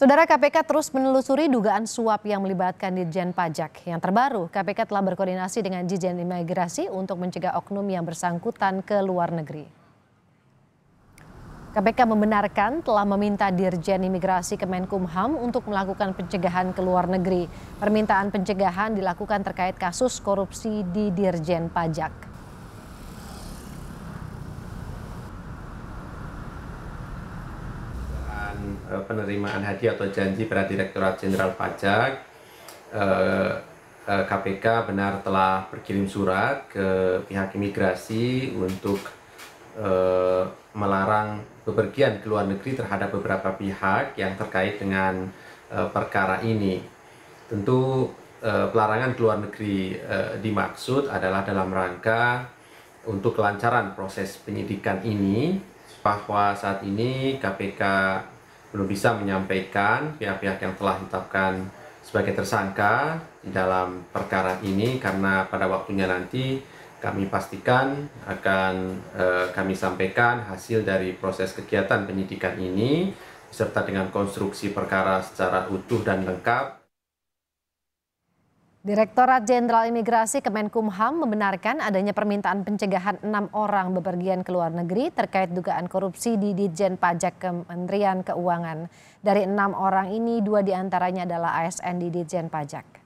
Saudara KPK terus menelusuri dugaan suap yang melibatkan Dirjen Pajak. Yang terbaru, KPK telah berkoordinasi dengan Dirjen Imigrasi untuk mencegah oknum yang bersangkutan ke luar negeri. KPK membenarkan telah meminta Dirjen Imigrasi Kemenkumham untuk melakukan pencegahan ke luar negeri. Permintaan pencegahan dilakukan terkait kasus korupsi di Dirjen Pajak. Eh, penerimaan hadiah atau janji pada Direktorat Jenderal Pajak KPK eh, eh, benar telah berkirim surat ke pihak imigrasi untuk melarang bepergian ke luar negeri terhadap beberapa pihak yang terkait dengan perkara ini. Tentu pelarangan ke luar negeri dimaksud adalah dalam rangka untuk kelancaran proses penyidikan ini bahwa saat ini KPK belum bisa menyampaikan pihak-pihak yang telah ditetapkan sebagai tersangka di dalam perkara ini karena pada waktunya nanti kami pastikan akan e, kami sampaikan hasil dari proses kegiatan penyidikan ini beserta dengan konstruksi perkara secara utuh dan lengkap Direktorat Jenderal Imigrasi Kemenkumham membenarkan adanya permintaan pencegahan enam orang bepergian ke luar negeri terkait dugaan korupsi di Ditjen Pajak Kementerian Keuangan. Dari enam orang ini, dua diantaranya adalah ASN di Ditjen Pajak.